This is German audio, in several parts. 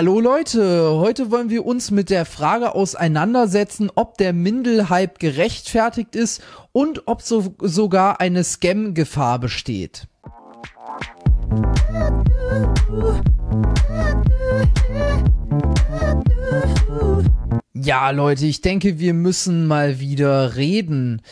Hallo Leute, heute wollen wir uns mit der Frage auseinandersetzen, ob der Mindelhype gerechtfertigt ist und ob so, sogar eine Scam-Gefahr besteht. Ja Leute, ich denke, wir müssen mal wieder reden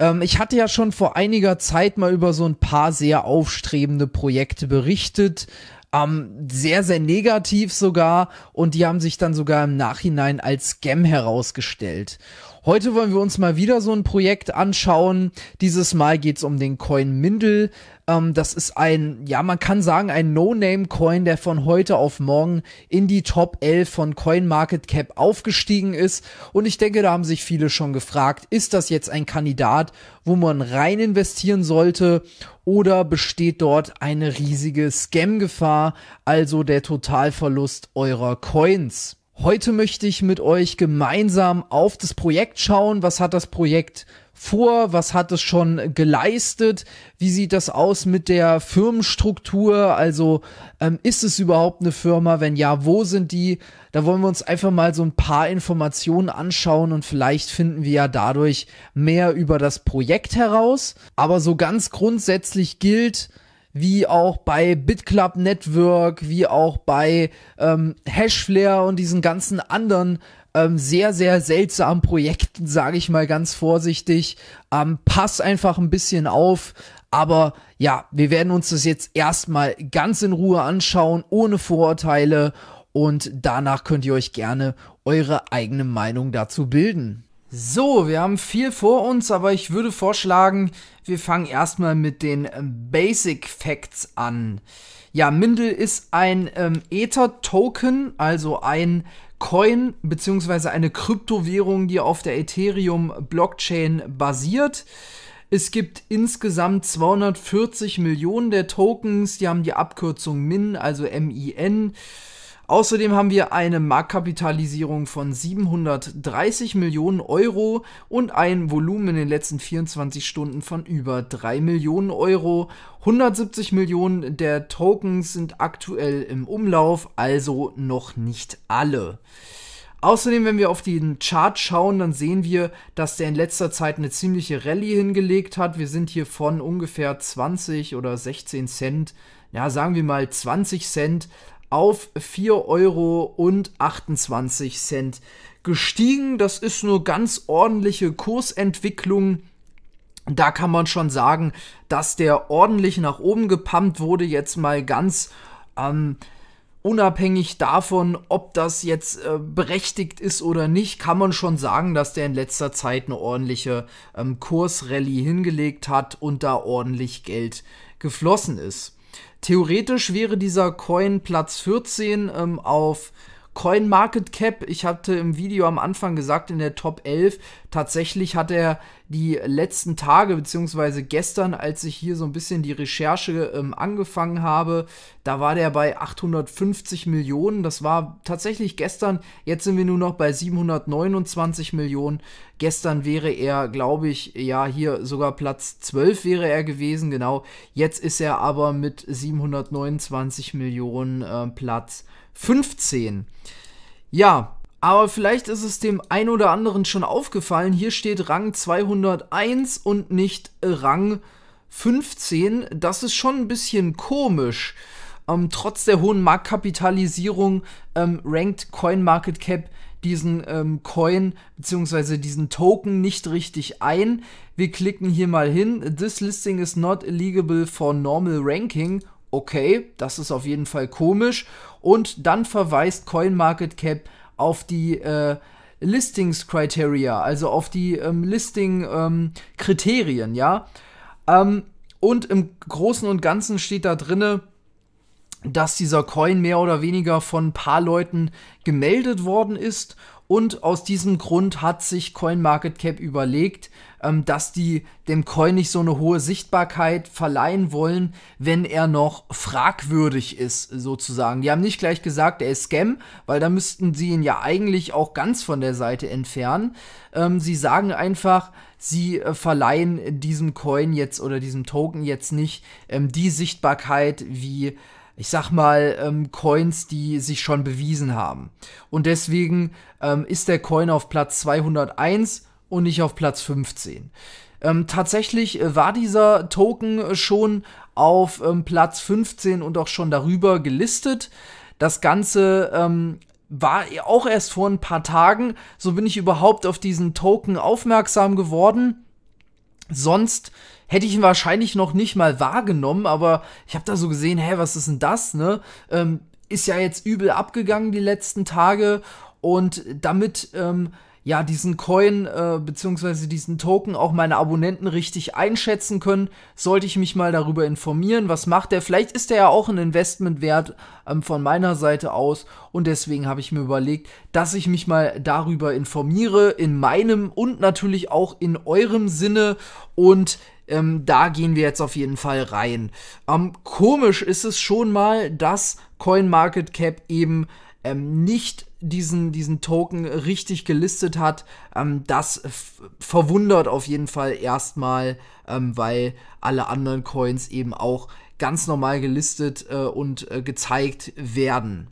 ähm, ich hatte ja schon vor einiger Zeit mal über so ein paar sehr aufstrebende Projekte berichtet, ähm, sehr, sehr negativ sogar. Und die haben sich dann sogar im Nachhinein als Scam herausgestellt. Heute wollen wir uns mal wieder so ein Projekt anschauen. Dieses Mal geht's um den Coin Mindel. Ähm, das ist ein, ja, man kann sagen, ein No-Name-Coin, der von heute auf morgen in die Top 11 von CoinMarketCap aufgestiegen ist. Und ich denke, da haben sich viele schon gefragt, ist das jetzt ein Kandidat, wo man rein investieren sollte? Oder besteht dort eine riesige Scam-Gefahr, also der Totalverlust eurer Coins? Heute möchte ich mit euch gemeinsam auf das Projekt schauen. Was hat das Projekt vor? Was hat es schon geleistet? Wie sieht das aus mit der Firmenstruktur? Also ähm, ist es überhaupt eine Firma? Wenn ja, wo sind die? Da wollen wir uns einfach mal so ein paar Informationen anschauen und vielleicht finden wir ja dadurch mehr über das Projekt heraus. Aber so ganz grundsätzlich gilt, wie auch bei BitClub Network, wie auch bei ähm, Hashflare und diesen ganzen anderen ähm, sehr, sehr seltsamen Projekten, sage ich mal ganz vorsichtig. Ähm, pass einfach ein bisschen auf. Aber ja, wir werden uns das jetzt erstmal ganz in Ruhe anschauen, ohne Vorurteile. Und danach könnt ihr euch gerne eure eigene Meinung dazu bilden. So, wir haben viel vor uns, aber ich würde vorschlagen, wir fangen erstmal mit den ähm, Basic Facts an. Ja, Mindel ist ein ähm, Ether-Token, also ein Coin bzw. eine Kryptowährung, die auf der Ethereum-Blockchain basiert. Es gibt insgesamt 240 Millionen der Tokens, die haben die Abkürzung MIN, also MIN. Außerdem haben wir eine Marktkapitalisierung von 730 Millionen Euro und ein Volumen in den letzten 24 Stunden von über 3 Millionen Euro. 170 Millionen der Tokens sind aktuell im Umlauf, also noch nicht alle. Außerdem, wenn wir auf den Chart schauen, dann sehen wir, dass der in letzter Zeit eine ziemliche Rallye hingelegt hat. Wir sind hier von ungefähr 20 oder 16 Cent, ja sagen wir mal 20 Cent auf 4,28 Euro gestiegen. Das ist eine ganz ordentliche Kursentwicklung. Da kann man schon sagen, dass der ordentlich nach oben gepumpt wurde, jetzt mal ganz ähm, unabhängig davon, ob das jetzt äh, berechtigt ist oder nicht, kann man schon sagen, dass der in letzter Zeit eine ordentliche ähm, Kursrallye hingelegt hat und da ordentlich Geld geflossen ist. Theoretisch wäre dieser Coin Platz 14 ähm, auf CoinMarketCap, ich hatte im Video am Anfang gesagt, in der Top 11, tatsächlich hat er die letzten Tage, beziehungsweise gestern, als ich hier so ein bisschen die Recherche ähm, angefangen habe, da war der bei 850 Millionen. Das war tatsächlich gestern. Jetzt sind wir nur noch bei 729 Millionen. Gestern wäre er, glaube ich, ja, hier sogar Platz 12 wäre er gewesen, genau. Jetzt ist er aber mit 729 Millionen äh, Platz 15. Ja, aber vielleicht ist es dem ein oder anderen schon aufgefallen, hier steht Rang 201 und nicht äh, Rang 15. Das ist schon ein bisschen komisch. Ähm, trotz der hohen Marktkapitalisierung ähm, rankt CoinMarketCap diesen ähm, Coin bzw. diesen Token nicht richtig ein. Wir klicken hier mal hin. This listing is not eligible for normal ranking okay, das ist auf jeden Fall komisch. Und dann verweist CoinMarketCap auf die äh, Listings Criteria, also auf die ähm, Listing ähm, ja. Ähm, und im Großen und Ganzen steht da drinne, dass dieser Coin mehr oder weniger von ein paar Leuten gemeldet worden ist und aus diesem Grund hat sich CoinMarketCap überlegt, ähm, dass die dem Coin nicht so eine hohe Sichtbarkeit verleihen wollen, wenn er noch fragwürdig ist, sozusagen. Die haben nicht gleich gesagt, er ist Scam, weil da müssten sie ihn ja eigentlich auch ganz von der Seite entfernen. Ähm, sie sagen einfach, sie äh, verleihen diesem Coin jetzt oder diesem Token jetzt nicht ähm, die Sichtbarkeit wie ich sag mal, ähm, Coins, die sich schon bewiesen haben. Und deswegen ähm, ist der Coin auf Platz 201 und nicht auf Platz 15. Ähm, tatsächlich äh, war dieser Token äh, schon auf ähm, Platz 15 und auch schon darüber gelistet. Das Ganze ähm, war auch erst vor ein paar Tagen. So bin ich überhaupt auf diesen Token aufmerksam geworden. Sonst hätte ich ihn wahrscheinlich noch nicht mal wahrgenommen, aber ich habe da so gesehen, hä, was ist denn das, ne? Ähm, ist ja jetzt übel abgegangen die letzten Tage und damit ähm, ja diesen Coin äh, beziehungsweise diesen Token auch meine Abonnenten richtig einschätzen können, sollte ich mich mal darüber informieren, was macht der? Vielleicht ist der ja auch ein Investment wert ähm, von meiner Seite aus und deswegen habe ich mir überlegt, dass ich mich mal darüber informiere in meinem und natürlich auch in eurem Sinne und ähm, da gehen wir jetzt auf jeden Fall rein. Ähm, komisch ist es schon mal, dass CoinMarketCap eben ähm, nicht diesen, diesen Token richtig gelistet hat. Ähm, das verwundert auf jeden Fall erstmal, ähm, weil alle anderen Coins eben auch ganz normal gelistet äh, und äh, gezeigt werden.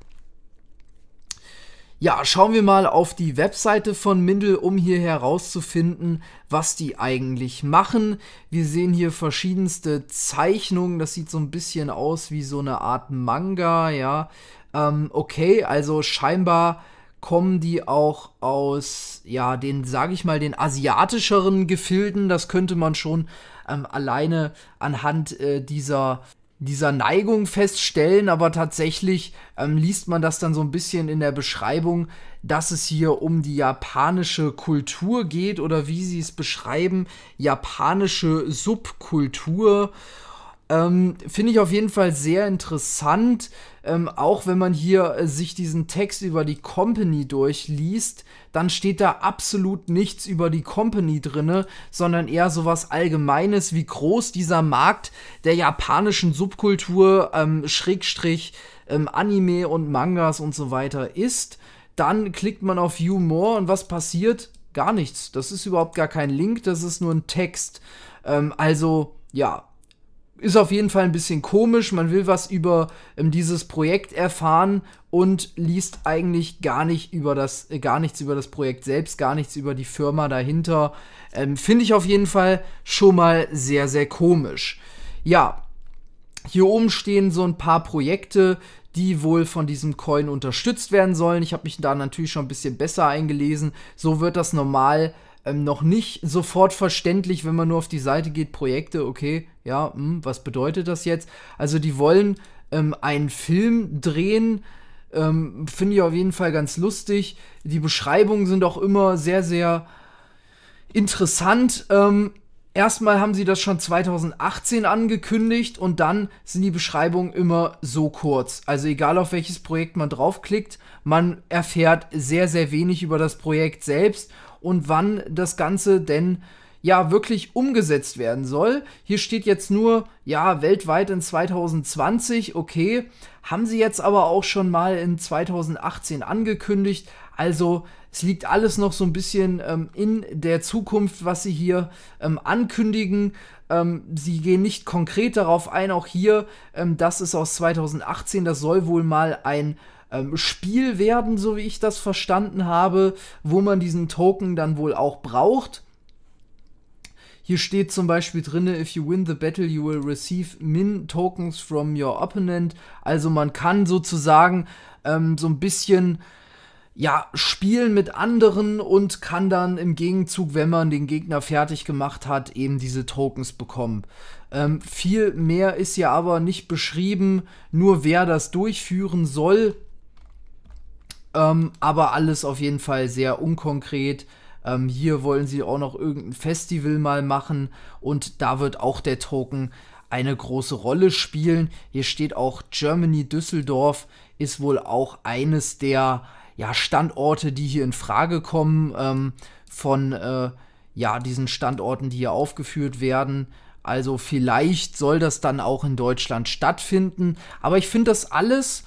Ja, schauen wir mal auf die Webseite von Mindel, um hier herauszufinden, was die eigentlich machen. Wir sehen hier verschiedenste Zeichnungen. Das sieht so ein bisschen aus wie so eine Art Manga, ja. Ähm, okay, also scheinbar kommen die auch aus, ja, den, sage ich mal, den asiatischeren Gefilden. Das könnte man schon ähm, alleine anhand äh, dieser dieser Neigung feststellen, aber tatsächlich ähm, liest man das dann so ein bisschen in der Beschreibung, dass es hier um die japanische Kultur geht oder wie sie es beschreiben, japanische Subkultur. Ähm, Finde ich auf jeden Fall sehr interessant ähm, auch wenn man hier äh, sich diesen Text über die Company durchliest, dann steht da absolut nichts über die Company drinne, sondern eher sowas Allgemeines, wie groß dieser Markt der japanischen Subkultur, ähm, Schrägstrich, ähm, Anime und Mangas und so weiter ist. Dann klickt man auf View More und was passiert? Gar nichts. Das ist überhaupt gar kein Link, das ist nur ein Text. Ähm, also, ja, ist auf jeden Fall ein bisschen komisch. Man will was über ähm, dieses Projekt erfahren und liest eigentlich gar nicht über das, äh, gar nichts über das Projekt selbst, gar nichts über die Firma dahinter. Ähm, Finde ich auf jeden Fall schon mal sehr, sehr komisch. Ja. Hier oben stehen so ein paar Projekte, die wohl von diesem Coin unterstützt werden sollen. Ich habe mich da natürlich schon ein bisschen besser eingelesen. So wird das normal ähm, noch nicht sofort verständlich, wenn man nur auf die Seite geht, Projekte, okay, ja, mh, hm, was bedeutet das jetzt? Also die wollen ähm, einen Film drehen, ähm, finde ich auf jeden Fall ganz lustig. Die Beschreibungen sind auch immer sehr, sehr interessant. Ähm, erstmal haben sie das schon 2018 angekündigt und dann sind die Beschreibungen immer so kurz. Also egal auf welches Projekt man draufklickt, man erfährt sehr, sehr wenig über das Projekt selbst und wann das Ganze denn ja wirklich umgesetzt werden soll. Hier steht jetzt nur, ja, weltweit in 2020, okay, haben sie jetzt aber auch schon mal in 2018 angekündigt. Also es liegt alles noch so ein bisschen ähm, in der Zukunft, was sie hier ähm, ankündigen. Ähm, sie gehen nicht konkret darauf ein, auch hier, ähm, das ist aus 2018, das soll wohl mal ein ähm, Spiel werden, so wie ich das verstanden habe, wo man diesen Token dann wohl auch braucht. Hier steht zum Beispiel drin, if you win the battle, you will receive min tokens from your opponent. Also man kann sozusagen ähm, so ein bisschen ja, spielen mit anderen und kann dann im Gegenzug, wenn man den Gegner fertig gemacht hat, eben diese Tokens bekommen. Ähm, viel mehr ist ja aber nicht beschrieben, nur wer das durchführen soll. Ähm, aber alles auf jeden Fall sehr unkonkret. Ähm, hier wollen sie auch noch irgendein Festival mal machen und da wird auch der Token eine große Rolle spielen. Hier steht auch Germany Düsseldorf ist wohl auch eines der ja, Standorte, die hier in Frage kommen ähm, von äh, ja, diesen Standorten, die hier aufgeführt werden. Also vielleicht soll das dann auch in Deutschland stattfinden. Aber ich finde das alles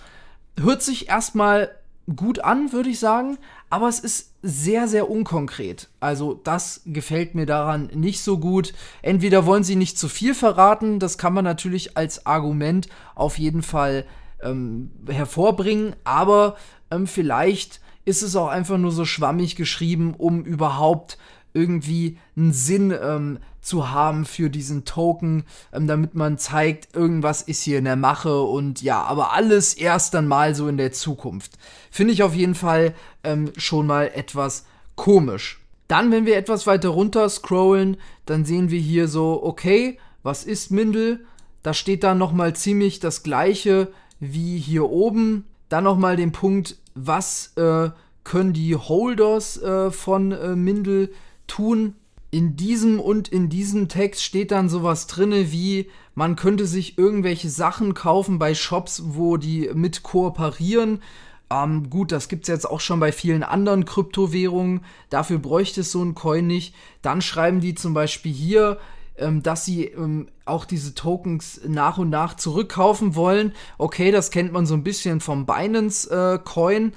hört sich erstmal gut an, würde ich sagen, aber es ist sehr, sehr unkonkret. Also das gefällt mir daran nicht so gut. Entweder wollen sie nicht zu viel verraten, das kann man natürlich als Argument auf jeden Fall ähm, hervorbringen, aber ähm, vielleicht ist es auch einfach nur so schwammig geschrieben, um überhaupt irgendwie einen Sinn ähm, zu haben für diesen Token, ähm, damit man zeigt, irgendwas ist hier in der Mache und ja, aber alles erst dann mal so in der Zukunft. Finde ich auf jeden Fall ähm, schon mal etwas komisch. Dann, wenn wir etwas weiter runter scrollen, dann sehen wir hier so, okay, was ist Mindel? Da steht dann nochmal ziemlich das gleiche wie hier oben. Dann nochmal den Punkt, was äh, können die Holders äh, von äh, Mindel tun? in diesem und in diesem Text steht dann sowas drinne wie man könnte sich irgendwelche Sachen kaufen bei Shops, wo die mit kooperieren. Ähm, gut, das gibt es jetzt auch schon bei vielen anderen Kryptowährungen. Dafür bräuchte es so ein Coin nicht. Dann schreiben die zum Beispiel hier, ähm, dass sie ähm, auch diese Tokens nach und nach zurückkaufen wollen. Okay, das kennt man so ein bisschen vom Binance äh, Coin.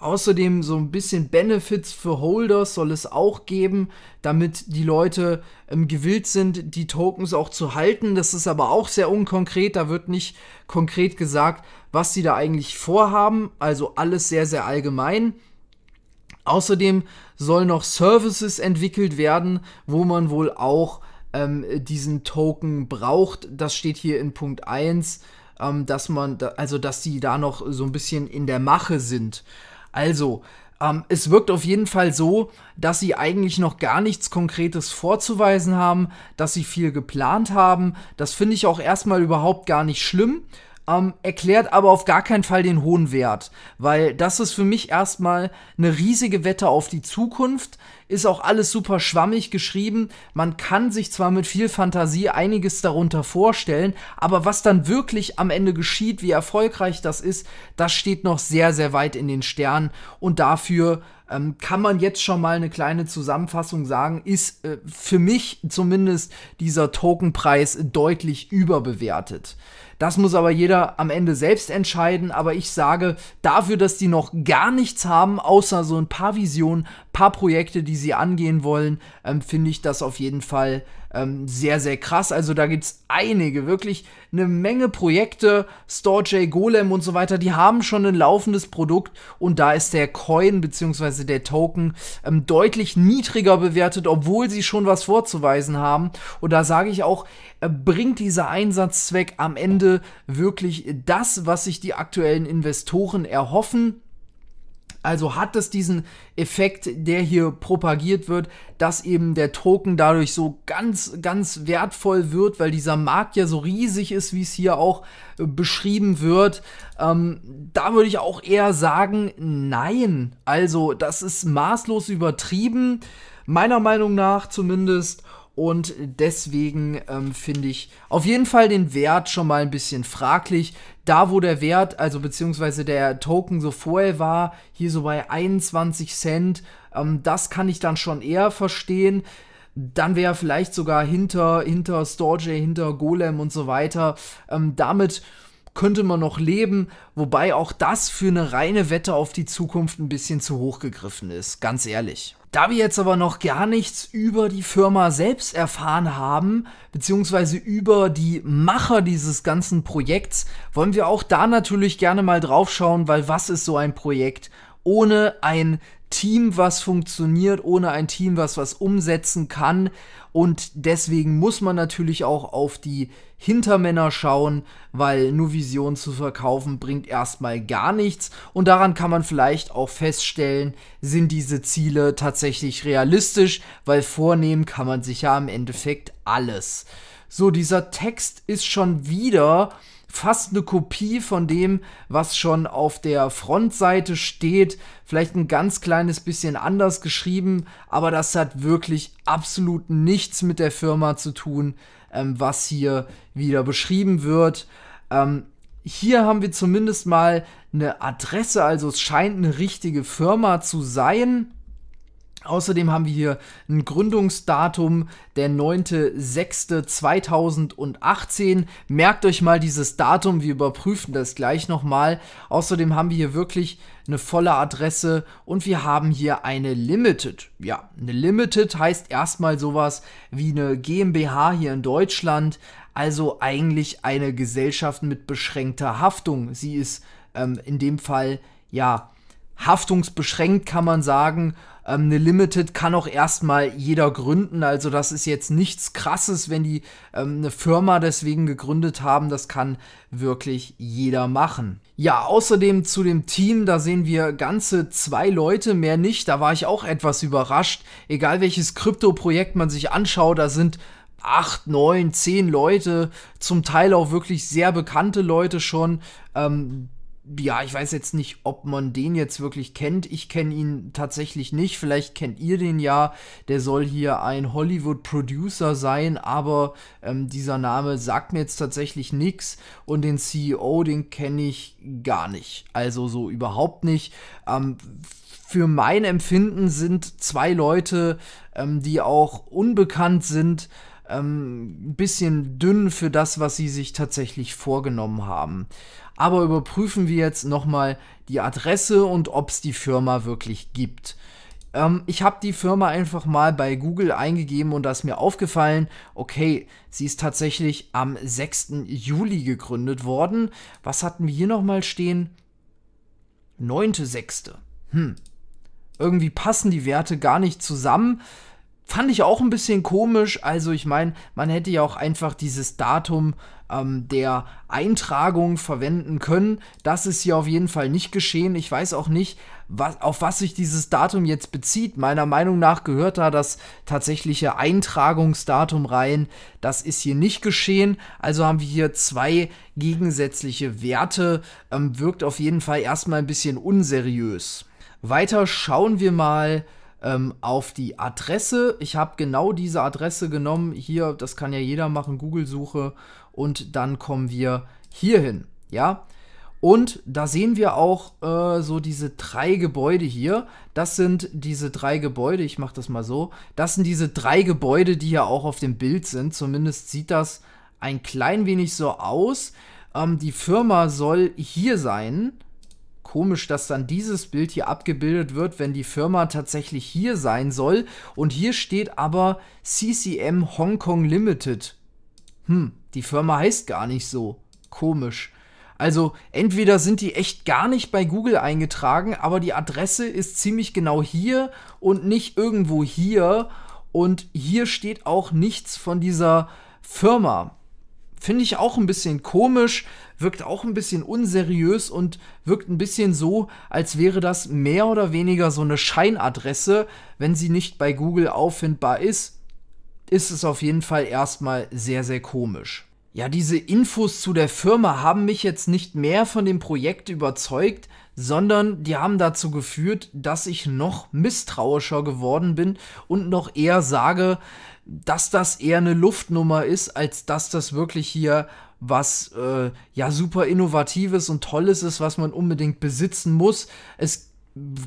Außerdem so ein bisschen Benefits für Holders soll es auch geben, damit die Leute ähm, gewillt sind, die Tokens auch zu halten. Das ist aber auch sehr unkonkret. Da wird nicht konkret gesagt, was sie da eigentlich vorhaben. Also alles sehr, sehr allgemein. Außerdem sollen noch Services entwickelt werden, wo man wohl auch ähm, diesen Token braucht. Das steht hier in Punkt 1, ähm, dass man, da, also dass die da noch so ein bisschen in der Mache sind. Also, ähm, es wirkt auf jeden Fall so, dass sie eigentlich noch gar nichts Konkretes vorzuweisen haben, dass sie viel geplant haben. Das finde ich auch erstmal überhaupt gar nicht schlimm ähm, erklärt aber auf gar keinen Fall den hohen Wert, weil das ist für mich erstmal eine riesige Wette auf die Zukunft, ist auch alles super schwammig geschrieben, man kann sich zwar mit viel Fantasie einiges darunter vorstellen, aber was dann wirklich am Ende geschieht, wie erfolgreich das ist, das steht noch sehr, sehr weit in den Sternen und dafür ähm, kann man jetzt schon mal eine kleine Zusammenfassung sagen, ist äh, für mich zumindest dieser Tokenpreis deutlich überbewertet. Das muss aber jeder am Ende selbst entscheiden. Aber ich sage, dafür, dass die noch gar nichts haben, außer so ein paar Visionen, paar Projekte, die sie angehen wollen, ähm, finde ich das auf jeden Fall ähm, sehr, sehr krass. Also da gibt es einige, wirklich eine Menge Projekte, StoreJ, Golem und so weiter, die haben schon ein laufendes Produkt und da ist der Coin bzw. der Token ähm, deutlich niedriger bewertet, obwohl sie schon was vorzuweisen haben. Und da sage ich auch, äh, bringt dieser Einsatzzweck am Ende wirklich das, was sich die aktuellen Investoren erhoffen? Also hat es diesen Effekt, der hier propagiert wird, dass eben der Token dadurch so ganz, ganz wertvoll wird, weil dieser Markt ja so riesig ist, wie es hier auch äh, beschrieben wird. Ähm, da würde ich auch eher sagen, nein. Also das ist maßlos übertrieben. Meiner Meinung nach zumindest. Und deswegen ähm, finde ich auf jeden Fall den Wert schon mal ein bisschen fraglich. Da, wo der Wert, also beziehungsweise der Token so vorher war, hier so bei 21 Cent, ähm, das kann ich dann schon eher verstehen. Dann wäre vielleicht sogar hinter, hinter Storge, hinter Golem und so weiter. Ähm, damit könnte man noch leben, wobei auch das für eine reine Wette auf die Zukunft ein bisschen zu hoch gegriffen ist, ganz ehrlich. Da wir jetzt aber noch gar nichts über die Firma selbst erfahren haben, beziehungsweise über die Macher dieses ganzen Projekts, wollen wir auch da natürlich gerne mal drauf schauen, weil was ist so ein Projekt ohne ein Team, was funktioniert, ohne ein Team, was was umsetzen kann. Und deswegen muss man natürlich auch auf die Hintermänner schauen, weil nur Vision zu verkaufen bringt erstmal gar nichts. Und daran kann man vielleicht auch feststellen, sind diese Ziele tatsächlich realistisch, weil vornehmen kann man sich ja im Endeffekt alles. So, dieser Text ist schon wieder fast eine Kopie von dem, was schon auf der Frontseite steht. Vielleicht ein ganz kleines bisschen anders geschrieben, aber das hat wirklich absolut nichts mit der Firma zu tun, ähm, was hier wieder beschrieben wird. Ähm, hier haben wir zumindest mal eine Adresse, also es scheint eine richtige Firma zu sein. Außerdem haben wir hier ein Gründungsdatum, der 9.6.2018. Merkt euch mal dieses Datum, wir überprüfen das gleich nochmal. Außerdem haben wir hier wirklich eine volle Adresse und wir haben hier eine Limited. Ja, eine Limited heißt erstmal sowas wie eine GmbH hier in Deutschland, also eigentlich eine Gesellschaft mit beschränkter Haftung. Sie ist ähm, in dem Fall ja haftungsbeschränkt kann man sagen, ähm, eine Limited kann auch erstmal jeder gründen. Also das ist jetzt nichts Krasses, wenn die ähm, eine Firma deswegen gegründet haben. Das kann wirklich jeder machen. Ja, außerdem zu dem Team, da sehen wir ganze zwei Leute, mehr nicht. Da war ich auch etwas überrascht. Egal welches Krypto-Projekt man sich anschaut, da sind acht, neun, zehn Leute, zum Teil auch wirklich sehr bekannte Leute schon. Ähm, ja, ich weiß jetzt nicht, ob man den jetzt wirklich kennt. Ich kenne ihn tatsächlich nicht. Vielleicht kennt ihr den ja. Der soll hier ein Hollywood-Producer sein, aber ähm, dieser Name sagt mir jetzt tatsächlich nichts. Und den CEO, den kenne ich gar nicht. Also so überhaupt nicht. Ähm, für mein Empfinden sind zwei Leute, ähm, die auch unbekannt sind, ähm, ein bisschen dünn für das, was sie sich tatsächlich vorgenommen haben aber überprüfen wir jetzt nochmal die Adresse und ob es die Firma wirklich gibt. Ähm, ich habe die Firma einfach mal bei Google eingegeben und da ist mir aufgefallen, okay, sie ist tatsächlich am 6. Juli gegründet worden. Was hatten wir hier nochmal stehen? 9.6. Hm. Irgendwie passen die Werte gar nicht zusammen. Fand ich auch ein bisschen komisch. Also ich meine, man hätte ja auch einfach dieses Datum ähm, der Eintragung verwenden können. Das ist hier auf jeden Fall nicht geschehen. Ich weiß auch nicht, was, auf was sich dieses Datum jetzt bezieht. Meiner Meinung nach gehört da das tatsächliche Eintragungsdatum rein. Das ist hier nicht geschehen. Also haben wir hier zwei gegensätzliche Werte. Ähm, wirkt auf jeden Fall erstmal ein bisschen unseriös. Weiter schauen wir mal ähm, auf die Adresse. Ich habe genau diese Adresse genommen. Hier, das kann ja jeder machen, Google-Suche und dann kommen wir hierhin, ja. Und da sehen wir auch äh, so diese drei Gebäude hier. Das sind diese drei Gebäude, ich mache das mal so. Das sind diese drei Gebäude, die ja auch auf dem Bild sind. Zumindest sieht das ein klein wenig so aus. Ähm, die Firma soll hier sein. Komisch, dass dann dieses Bild hier abgebildet wird, wenn die Firma tatsächlich hier sein soll. Und hier steht aber CCM Hong Kong Limited. Hm, die Firma heißt gar nicht so. Komisch. Also entweder sind die echt gar nicht bei Google eingetragen, aber die Adresse ist ziemlich genau hier und nicht irgendwo hier. Und hier steht auch nichts von dieser Firma. Finde ich auch ein bisschen komisch, wirkt auch ein bisschen unseriös und wirkt ein bisschen so, als wäre das mehr oder weniger so eine Scheinadresse, wenn sie nicht bei Google auffindbar ist ist es auf jeden Fall erstmal sehr, sehr komisch. Ja, diese Infos zu der Firma haben mich jetzt nicht mehr von dem Projekt überzeugt, sondern die haben dazu geführt, dass ich noch misstrauischer geworden bin und noch eher sage, dass das eher eine Luftnummer ist, als dass das wirklich hier was äh, ja super innovatives und tolles ist, was man unbedingt besitzen muss. Es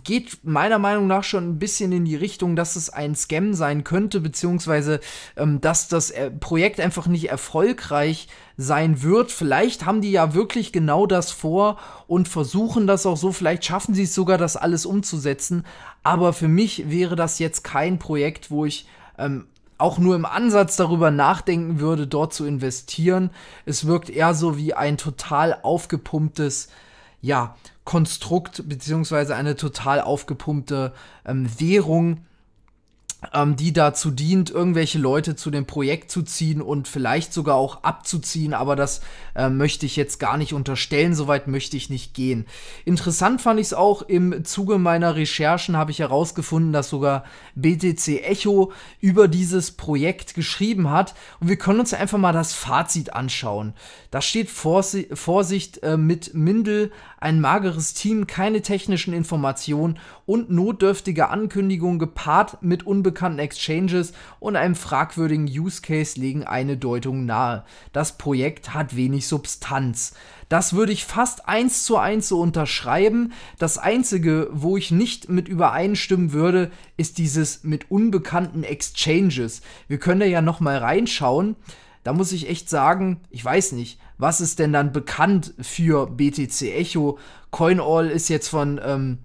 geht meiner Meinung nach schon ein bisschen in die Richtung, dass es ein Scam sein könnte, beziehungsweise ähm, dass das äh, Projekt einfach nicht erfolgreich sein wird. Vielleicht haben die ja wirklich genau das vor und versuchen das auch so. Vielleicht schaffen sie es sogar, das alles umzusetzen. Aber für mich wäre das jetzt kein Projekt, wo ich ähm, auch nur im Ansatz darüber nachdenken würde, dort zu investieren. Es wirkt eher so wie ein total aufgepumptes ja, Konstrukt beziehungsweise eine total aufgepumpte ähm, Währung ähm, die dazu dient, irgendwelche Leute zu dem Projekt zu ziehen und vielleicht sogar auch abzuziehen, aber das äh, möchte ich jetzt gar nicht unterstellen, soweit möchte ich nicht gehen. Interessant fand ich es auch, im Zuge meiner Recherchen habe ich herausgefunden, dass sogar BTC Echo über dieses Projekt geschrieben hat und wir können uns einfach mal das Fazit anschauen. Da steht Vorsi Vorsicht äh, mit Mindel, ein mageres Team, keine technischen Informationen und notdürftige Ankündigungen gepaart mit unbekannten unbekannten Exchanges und einem fragwürdigen Use Case legen eine Deutung nahe. Das Projekt hat wenig Substanz. Das würde ich fast eins zu eins so unterschreiben. Das einzige, wo ich nicht mit übereinstimmen würde, ist dieses mit unbekannten Exchanges. Wir können da ja noch mal reinschauen. Da muss ich echt sagen, ich weiß nicht, was ist denn dann bekannt für BTC Echo? CoinAll ist jetzt von ähm,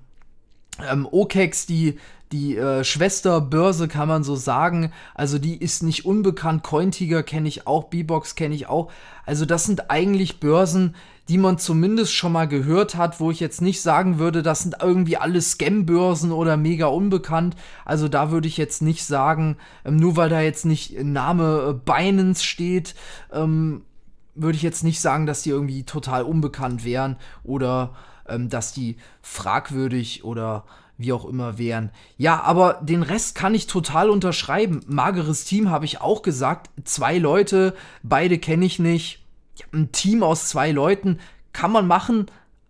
ähm, OKEX, die, die äh, Schwesterbörse, kann man so sagen. Also die ist nicht unbekannt. Cointiger kenne ich auch, Bbox kenne ich auch. Also das sind eigentlich Börsen, die man zumindest schon mal gehört hat, wo ich jetzt nicht sagen würde, das sind irgendwie alle Scam-Börsen oder mega unbekannt. Also da würde ich jetzt nicht sagen, ähm, nur weil da jetzt nicht Name äh, Binance steht, ähm, würde ich jetzt nicht sagen, dass die irgendwie total unbekannt wären oder ähm, dass die fragwürdig oder wie auch immer wären. Ja, aber den Rest kann ich total unterschreiben. Mageres Team habe ich auch gesagt. Zwei Leute, beide kenne ich nicht. Ein Team aus zwei Leuten kann man machen,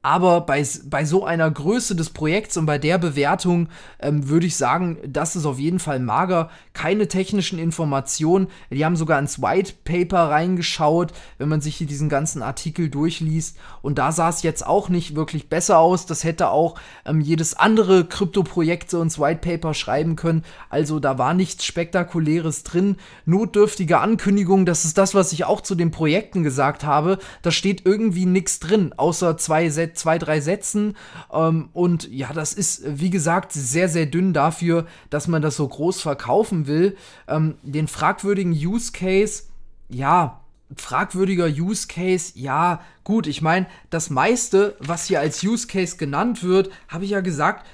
aber bei, bei so einer Größe des Projekts und bei der Bewertung ähm, würde ich sagen, das ist auf jeden Fall mager. Keine technischen Informationen. Die haben sogar ins White Paper reingeschaut, wenn man sich hier diesen ganzen Artikel durchliest. Und da sah es jetzt auch nicht wirklich besser aus. Das hätte auch ähm, jedes andere Krypto-Projekt so ins White Paper schreiben können. Also da war nichts Spektakuläres drin. Notdürftige Ankündigung, das ist das, was ich auch zu den Projekten gesagt habe. Da steht irgendwie nichts drin, außer zwei Sätze zwei, drei Sätzen. Ähm, und ja, das ist, wie gesagt, sehr, sehr dünn dafür, dass man das so groß verkaufen will. Ähm, den fragwürdigen Use Case, ja, fragwürdiger Use Case, ja, gut, ich meine, das meiste, was hier als Use Case genannt wird, habe ich ja gesagt,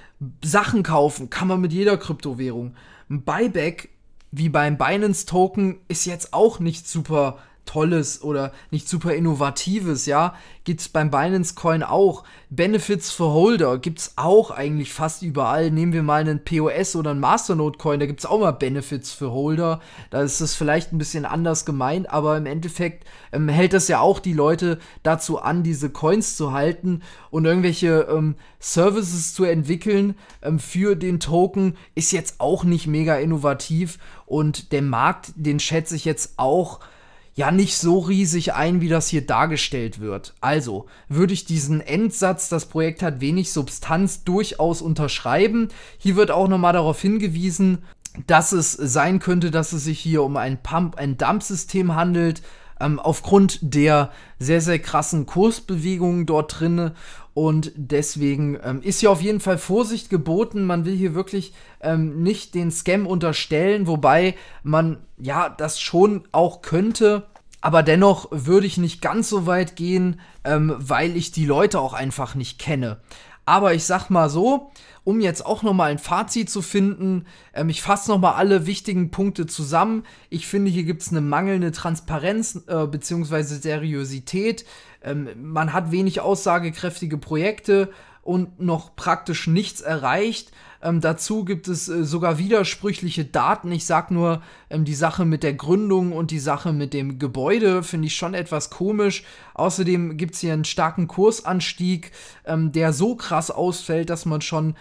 Sachen kaufen kann man mit jeder Kryptowährung. Ein Buyback wie beim Binance Token ist jetzt auch nicht super Tolles oder nicht super Innovatives, ja. Gibt's beim Binance Coin auch. Benefits für Holder gibt's auch eigentlich fast überall. Nehmen wir mal einen POS oder einen Masternode Coin, da gibt's auch mal Benefits für Holder. Da ist es vielleicht ein bisschen anders gemeint, aber im Endeffekt ähm, hält das ja auch die Leute dazu an, diese Coins zu halten und irgendwelche ähm, Services zu entwickeln ähm, für den Token ist jetzt auch nicht mega innovativ und der Markt, den schätze ich jetzt auch ja nicht so riesig ein, wie das hier dargestellt wird. Also würde ich diesen Endsatz, das Projekt hat wenig Substanz, durchaus unterschreiben. Hier wird auch nochmal darauf hingewiesen, dass es sein könnte, dass es sich hier um ein Pump-and-Dump-System handelt, ähm, aufgrund der sehr, sehr krassen Kursbewegungen dort drinne und deswegen ähm, ist hier auf jeden Fall Vorsicht geboten. Man will hier wirklich ähm, nicht den Scam unterstellen, wobei man ja das schon auch könnte. Aber dennoch würde ich nicht ganz so weit gehen, ähm, weil ich die Leute auch einfach nicht kenne. Aber ich sag mal so, um jetzt auch nochmal ein Fazit zu finden, ähm, ich fasse nochmal alle wichtigen Punkte zusammen. Ich finde, hier gibt es eine mangelnde Transparenz äh, bzw. Seriosität. Ähm, man hat wenig aussagekräftige Projekte und noch praktisch nichts erreicht. Ähm, dazu gibt es äh, sogar widersprüchliche Daten. Ich sag nur, ähm, die Sache mit der Gründung und die Sache mit dem Gebäude finde ich schon etwas komisch. Außerdem gibt es hier einen starken Kursanstieg, ähm, der so krass ausfällt, dass man schon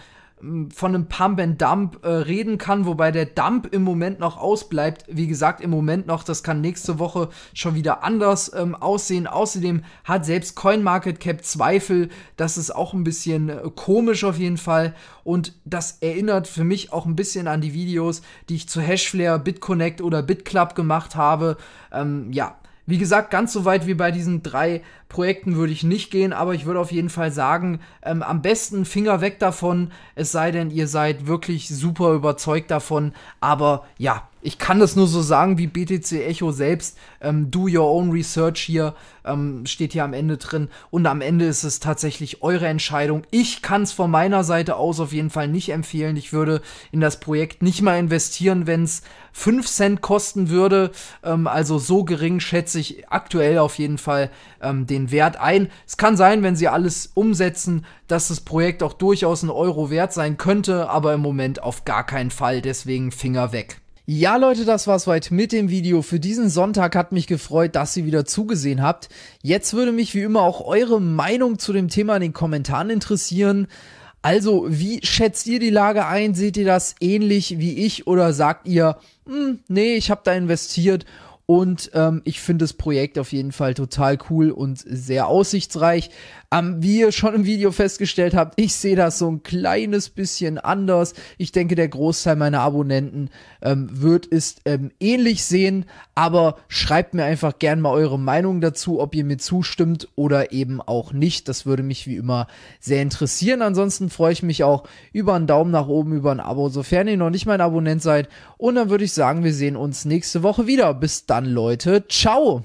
von einem Pump and Dump äh, reden kann, wobei der Dump im Moment noch ausbleibt. Wie gesagt, im Moment noch, das kann nächste Woche schon wieder anders ähm, aussehen. Außerdem hat selbst CoinMarketCap Zweifel, das ist auch ein bisschen äh, komisch auf jeden Fall und das erinnert für mich auch ein bisschen an die Videos, die ich zu Hashflare, BitConnect oder BitClub gemacht habe. Ähm, ja, wie gesagt, ganz so weit wie bei diesen drei Projekten würde ich nicht gehen, aber ich würde auf jeden Fall sagen, ähm, am besten Finger weg davon, es sei denn, ihr seid wirklich super überzeugt davon. Aber ja, ich kann das nur so sagen wie BTC Echo selbst. Ähm, do your own research hier ähm, steht hier am Ende drin. Und am Ende ist es tatsächlich eure Entscheidung. Ich kann es von meiner Seite aus auf jeden Fall nicht empfehlen. Ich würde in das Projekt nicht mal investieren, wenn es 5 Cent kosten würde. Ähm, also so gering schätze ich aktuell auf jeden Fall ähm, den Wert ein. Es kann sein, wenn sie alles umsetzen, dass das Projekt auch durchaus ein Euro wert sein könnte, aber im Moment auf gar keinen Fall. Deswegen Finger weg. Ja Leute, das war's weit mit dem Video. Für diesen Sonntag hat mich gefreut, dass ihr wieder zugesehen habt. Jetzt würde mich wie immer auch eure Meinung zu dem Thema in den Kommentaren interessieren. Also, wie schätzt ihr die Lage ein? Seht ihr das ähnlich wie ich oder sagt ihr, hm, nee, ich habe da investiert und ähm, ich finde das Projekt auf jeden Fall total cool und sehr aussichtsreich. Ähm, wie ihr schon im Video festgestellt habt, ich sehe das so ein kleines bisschen anders. Ich denke, der Großteil meiner Abonnenten ähm, wird es ähm, ähnlich sehen. Aber schreibt mir einfach gern mal eure Meinung dazu, ob ihr mir zustimmt oder eben auch nicht. Das würde mich wie immer sehr interessieren. Ansonsten freue ich mich auch über einen Daumen nach oben, über ein Abo, sofern ihr noch nicht mein Abonnent seid. Und dann würde ich sagen, wir sehen uns nächste Woche wieder. Bis dann, Leute. Ciao!